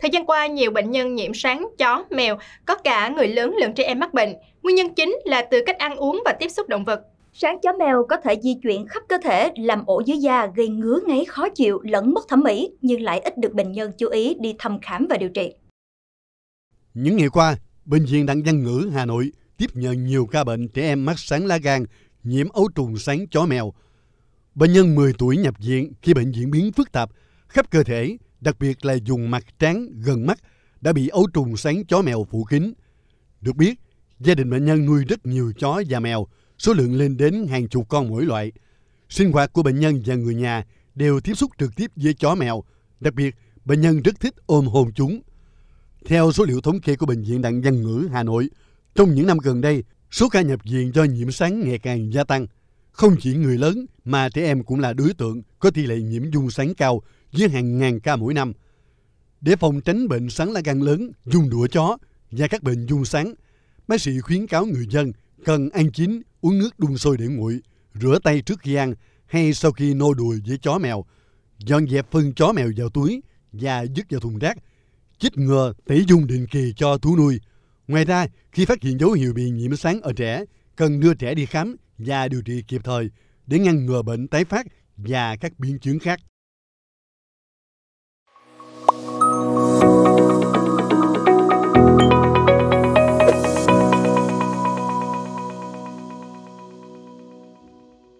Thời gian qua, nhiều bệnh nhân nhiễm sán chó, mèo, có cả người lớn lẫn trẻ em mắc bệnh. Nguyên nhân chính là từ cách ăn uống và tiếp xúc động vật. sán chó mèo có thể di chuyển khắp cơ thể, làm ổ dưới da gây ngứa ngáy khó chịu lẫn mất thẩm mỹ, nhưng lại ít được bệnh nhân chú ý đi thăm khám và điều trị. Những ngày qua, Bệnh viện Đặng Văn Ngữ Hà Nội tiếp nhận nhiều ca bệnh trẻ em mắc sán lá gan, nhiễm ấu trùng sán chó mèo. Bệnh nhân 10 tuổi nhập viện khi bệnh diễn biến phức tạp, khắp cơ thể đặc biệt là dùng mặt trán gần mắt đã bị ấu trùng sáng chó mèo phủ kín. Được biết, gia đình bệnh nhân nuôi rất nhiều chó và mèo, số lượng lên đến hàng chục con mỗi loại. Sinh hoạt của bệnh nhân và người nhà đều tiếp xúc trực tiếp với chó mèo, đặc biệt bệnh nhân rất thích ôm hôn chúng. Theo số liệu thống kê của Bệnh viện Đặng Văn Ngữ Hà Nội, trong những năm gần đây, số ca nhập viện do nhiễm sán ngày càng gia tăng. Không chỉ người lớn mà trẻ em cũng là đối tượng có tỷ lệ nhiễm dung sán cao với hàng ngàn ca mỗi năm. Để phòng tránh bệnh sán lá gan lớn, dung đũa chó và các bệnh dung sán, bác sĩ khuyến cáo người dân cần ăn chín, uống nước đun sôi để nguội, rửa tay trước khi ăn hay sau khi nô đùi với chó mèo, dọn dẹp phân chó mèo vào túi và dứt vào thùng rác, chích ngừa tẩy dung định kỳ cho thú nuôi. Ngoài ra, khi phát hiện dấu hiệu bị nhiễm sán ở trẻ cần đưa trẻ đi khám và điều trị kịp thời để ngăn ngừa bệnh tái phát và các biến chứng khác.